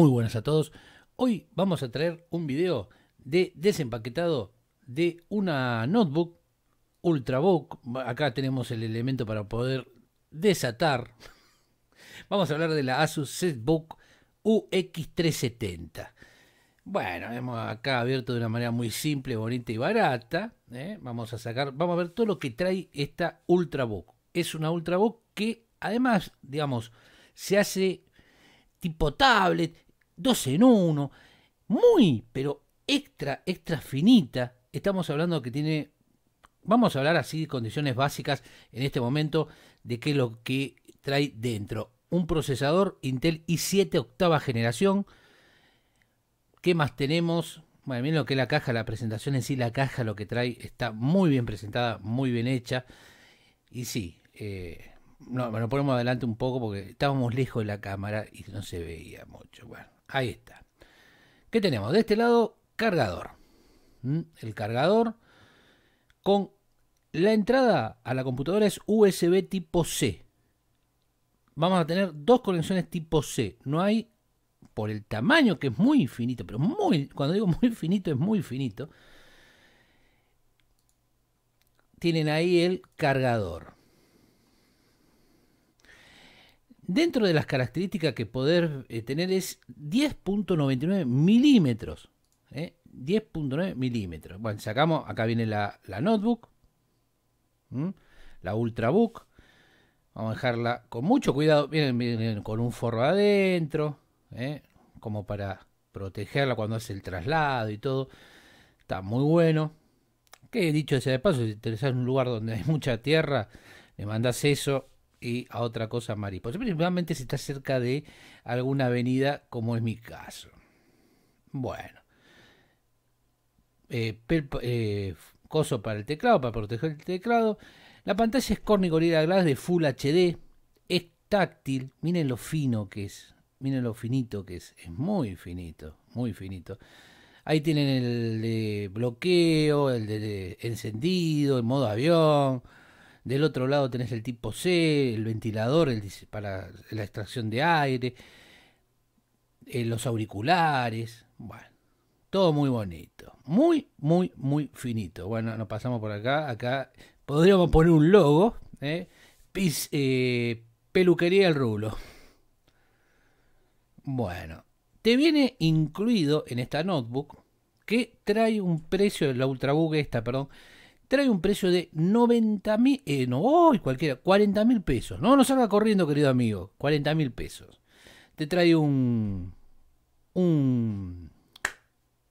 Muy buenas a todos. Hoy vamos a traer un video de desempaquetado de una notebook Ultrabook. Acá tenemos el elemento para poder desatar. Vamos a hablar de la Asus Setbook UX370. Bueno, hemos acá abierto de una manera muy simple, bonita y barata. ¿eh? Vamos a sacar, vamos a ver todo lo que trae esta Ultrabook. Es una Ultrabook que además, digamos, se hace tipo tablet, dos en uno, muy, pero extra, extra finita. Estamos hablando que tiene, vamos a hablar así, condiciones básicas en este momento de qué es lo que trae dentro. Un procesador Intel i7 octava generación. ¿Qué más tenemos? Bueno, miren lo que es la caja, la presentación en sí, la caja lo que trae está muy bien presentada, muy bien hecha. Y sí, eh, no, bueno, ponemos adelante un poco porque estábamos lejos de la cámara y no se veía mucho. Bueno, ahí está. ¿Qué tenemos? De este lado, cargador. ¿Mm? El cargador con la entrada a la computadora es USB tipo C. Vamos a tener dos conexiones tipo C. No hay, por el tamaño que es muy infinito. pero muy, cuando digo muy finito, es muy finito. Tienen ahí el cargador Dentro de las características que poder eh, tener es 10.99 milímetros. 10.9 ¿eh? milímetros. Bueno, sacamos, acá viene la, la notebook, la ultrabook. Vamos a dejarla con mucho cuidado. Vienen, con un forro adentro, ¿eh? como para protegerla cuando hace el traslado y todo. Está muy bueno. Que dicho sea de paso, si te interesas un lugar donde hay mucha tierra, le mandas eso y a otra cosa mariposa, principalmente si está cerca de alguna avenida, como es mi caso. Bueno, eh, eh coso para el teclado, para proteger el teclado. La pantalla es Corning Gorilla Glass de Full HD, es táctil, miren lo fino que es, miren lo finito que es, es muy finito, muy finito. Ahí tienen el de bloqueo, el de, de encendido, el modo avión, del otro lado tenés el tipo C, el ventilador el, para la extracción de aire, eh, los auriculares. Bueno, todo muy bonito. Muy, muy, muy finito. Bueno, nos pasamos por acá. Acá podríamos poner un logo. Eh, eh peluquería el rulo. Bueno, te viene incluido en esta notebook que trae un precio, la Ultrabook esta, perdón, trae un precio de 90 mil, eh, no, cualquiera, 40 mil pesos. No, no salga corriendo, querido amigo, 40 mil pesos. Te trae un, un,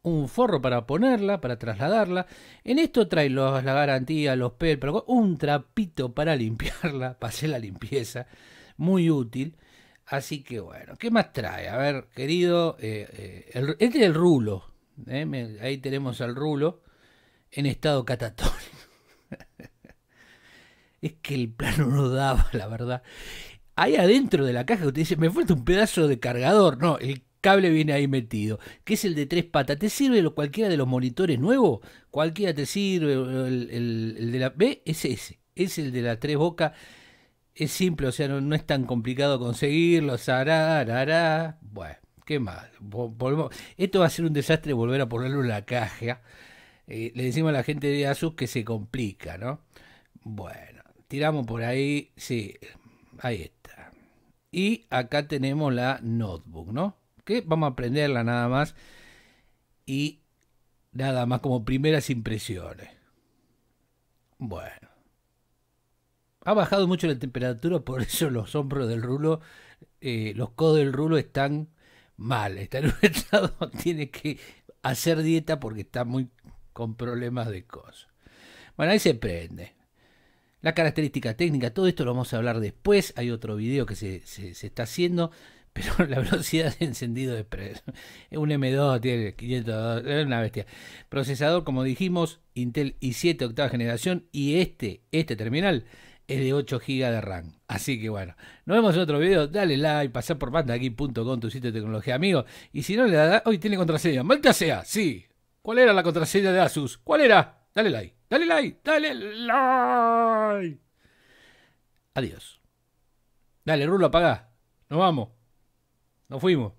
un forro para ponerla, para trasladarla. En esto trae la garantía, los e PEL, un trapito para limpiarla, para hacer la limpieza, muy útil. Así que bueno, ¿qué más trae? A ver, querido, eh, eh, el, este es el rulo. ahí tenemos el rulo en estado catatónico. es que el plano no daba, la verdad. Ahí adentro de la caja usted dice, me falta un pedazo de cargador. No, el cable viene ahí metido, que es el de tres patas. ¿Te sirve lo, cualquiera de los monitores nuevos? Cualquiera te sirve. El, el, de la ve es ese, es el de la tres boca Es simple, o sea, no, no es tan complicado conseguirlo. Sará, Bueno, qué mal. Volvemos. Esto va a ser un desastre volver a ponerlo en la caja. Eh, le decimos a la gente de Asus que se complica, ¿no? Bueno, tiramos por ahí, sí, ahí está. Y acá tenemos la notebook, ¿no? Que vamos a prenderla nada más y nada más como primeras impresiones. Bueno. Ha bajado mucho la temperatura, por eso los hombros del rulo, eh, los codos del rulo están mal. Está en un estado, tiene que hacer dieta porque está muy con problemas de cosas. Bueno, ahí se prende. La característica técnica, todo esto lo vamos a hablar después. Hay otro video que se, está haciendo, pero la velocidad de encendido es preso. Un M2 tiene 500. es una bestia. Procesador, como dijimos, Intel i7 octava generación y este, este terminal es de 8 GB de RAM. Así que bueno, nos vemos en otro video. Dale like, pasar por aquí.com tu sitio de tecnología, amigo. Y si no le da, hoy tiene contraseña. que sea, sí. ¿Cuál era la contraseña de Asus? ¿Cuál era? Dale like, dale like, dale like. Adiós. Dale, Rulo, apaga. Nos vamos. Nos fuimos.